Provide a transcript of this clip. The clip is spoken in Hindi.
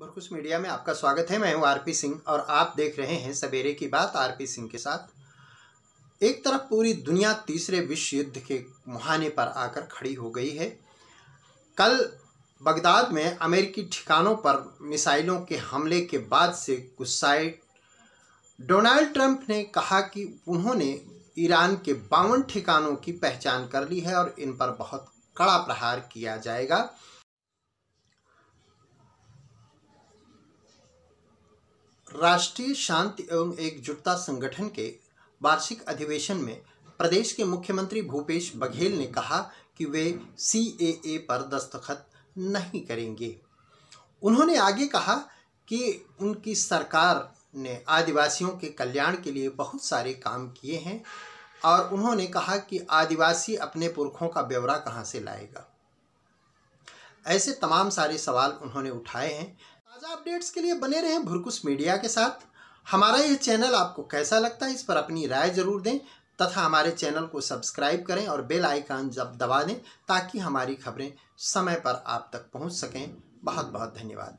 बरखुश मीडिया में आपका स्वागत है मैं हूं आरपी सिंह और आप देख रहे हैं सवेरे की बात आरपी सिंह के साथ एक तरफ पूरी दुनिया तीसरे विश्व युद्ध के मुहाने पर आकर खड़ी हो गई है कल बगदाद में अमेरिकी ठिकानों पर मिसाइलों के हमले के बाद से गुस्साए डोनाल्ड ट्रंप ने कहा कि उन्होंने ईरान के बावन ठिकानों की पहचान कर ली है और इन पर बहुत कड़ा प्रहार किया जाएगा राष्ट्रीय शांति एवं एकजुटता संगठन के वार्षिक अधिवेशन में प्रदेश के मुख्यमंत्री भूपेश बघेल ने कहा कि वे सी ए पर दस्तखत नहीं करेंगे उन्होंने आगे कहा कि उनकी सरकार ने आदिवासियों के कल्याण के लिए बहुत सारे काम किए हैं और उन्होंने कहा कि आदिवासी अपने पुरखों का ब्यौरा कहाँ से लाएगा ऐसे तमाम सारे सवाल उन्होंने उठाए हैं ताज़ा अपडेट्स के लिए बने रहें भुरकुस मीडिया के साथ हमारा ये चैनल आपको कैसा लगता है इस पर अपनी राय जरूर दें तथा हमारे चैनल को सब्सक्राइब करें और बेल आइकान जब दबा दें ताकि हमारी खबरें समय पर आप तक पहुंच सकें बहुत बहुत धन्यवाद